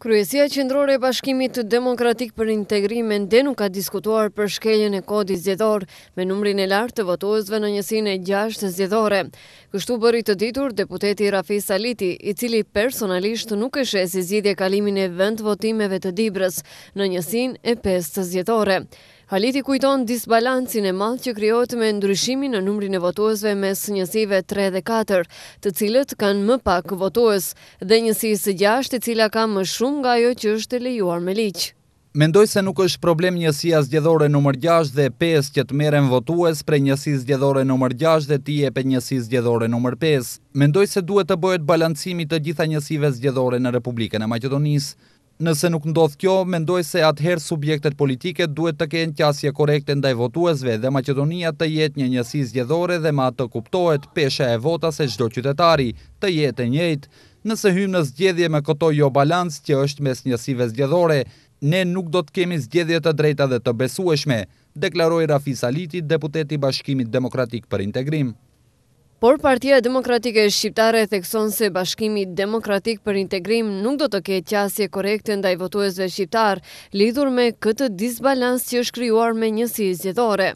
Kryesia qëndrore e bashkimit të demokratik për integrimen dhe ka diskutuar për shkeljen e kodi zjedhor me numrin e lartë të votuazve në njësin e gjashtë zjedhore. Kështu bërit të ditur deputeti Rafi Saliti, i cili personalisht nuk e shesi zjidje kalimin e vend votimeve të dibrës në njësin e 5 zjedhore. Haliti kujton disbalancin e madh që krijohet me ndryshimin në numrin e votuesve mes njësive 3 dhe 4, të cilët kanë më pak votues dhe njësive 6, e cila ka më shumë nga ajo që është lejuar me ligj. Mendoj se nuk është problem njësia zgjedhore nëmër 6 dhe 5 që të merren votues pre njësinë zgjedhore nëmër 6 dhe ti e për zgjedhore nr. 5. Mendoj se duhet të bëhet balancimi të gjitha njësive zgjedhore në Republikën e Maqedonisë. Nëse nuk ndodh kjo, mendoj se atëherë subjektet politike duhet të kenë qasje korekte ndaj votuesve dhe Macedonia të jetë një njësi zgjedhore dhe ma të kuptohet pesha e vota se gjdo qytetari të jetë e njëjtë. Nëse hymë në zgjedhje me këto jo balans që është mes njësive zgjedhore, ne nuk do të kemi zgjedhje të drejta dhe të besueshme, deklaroj Rafi Saliti, deputeti Bashkimit Demokratik për Integrim. Por Partia Demokratike Shqiptare thekson se bashkimi demokratik për integrim nuk do të ke qasje korekte nda i votuesve Shqiptar, lidhur me këtë disbalans që është kryuar me njësi zgjedhore. zjedhore.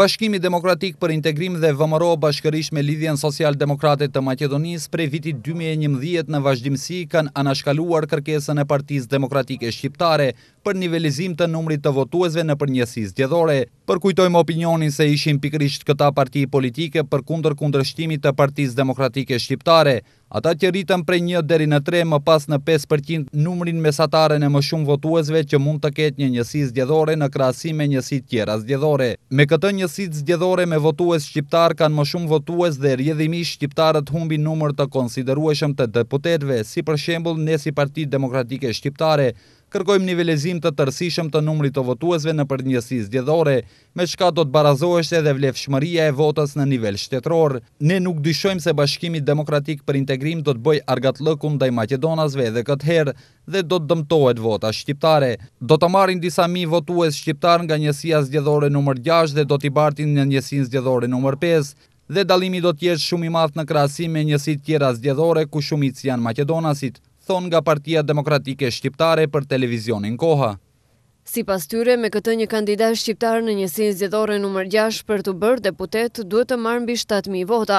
Bashkimi demokratik për integrim dhe vëmëro bashkërish me lidhjen social-demokratit të Maqedonisë prej viti 2011 në vazhdimësi kanë anashkaluar kërkesën e Partisë Demokratike Shqiptare për nivelizim të numrit të votuesve në përnjësi zgjedhore. Përkujtojmë opinionin se ishin pikrisht këta parti politike për kundër kundrështimit të partiz demokratike shqiptare. Ata që rritën prej një deri në tre më pas në 5% numrin mesatare në më shumë votuesve që mund të ketë një njësi zgjedhore në krasim me njësit tjera zgjedhore. Me këtë njësit zgjedhore me votues shqiptar kanë më shumë votues dhe rjedhimi shqiptarët humbi numër të konsiderueshëm të deputetve, si për shembul në si demokratike shqiptare, kërkojmë nivelezim të tërsishëm të numrit të votuesve në përgjësi zgjedhore, me shka do të barazohesht edhe vlefshmëria e votës në nivel shtetror. Ne nuk dyshojmë se bashkimit demokratik për integrim do të bëj argat lëkun dhe i Macedonasve dhe këtë herë dhe do të dëmtohet vota shqiptare. Do të marin disa mi votues shqiptar nga njësia zgjedhore nëmër 6 dhe do t'i bartin në njësin zgjedhore nëmër 5, dhe dalimi do t'jesht shumë i math në krasim me njësit tjera zgjedhore ku shumit si janë Macedonasit thonë nga partia demokratike shqiptare për televizionin koha. Si pas tyre, me këtë një kandidat shqiptar në njësin zjedore nëmër 6 për të bërë deputet, duhet të marrë mbi 7.000 vota,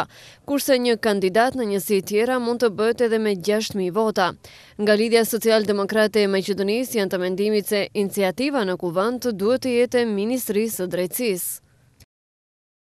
kurse një kandidat në njësi tjera mund të bëtë edhe me 6.000 vota. Nga lidhja social-demokrate e Macedonis janë të mendimit se iniciativa në kuvënd duhet të jetë e Ministrisë dhe drejtsisë.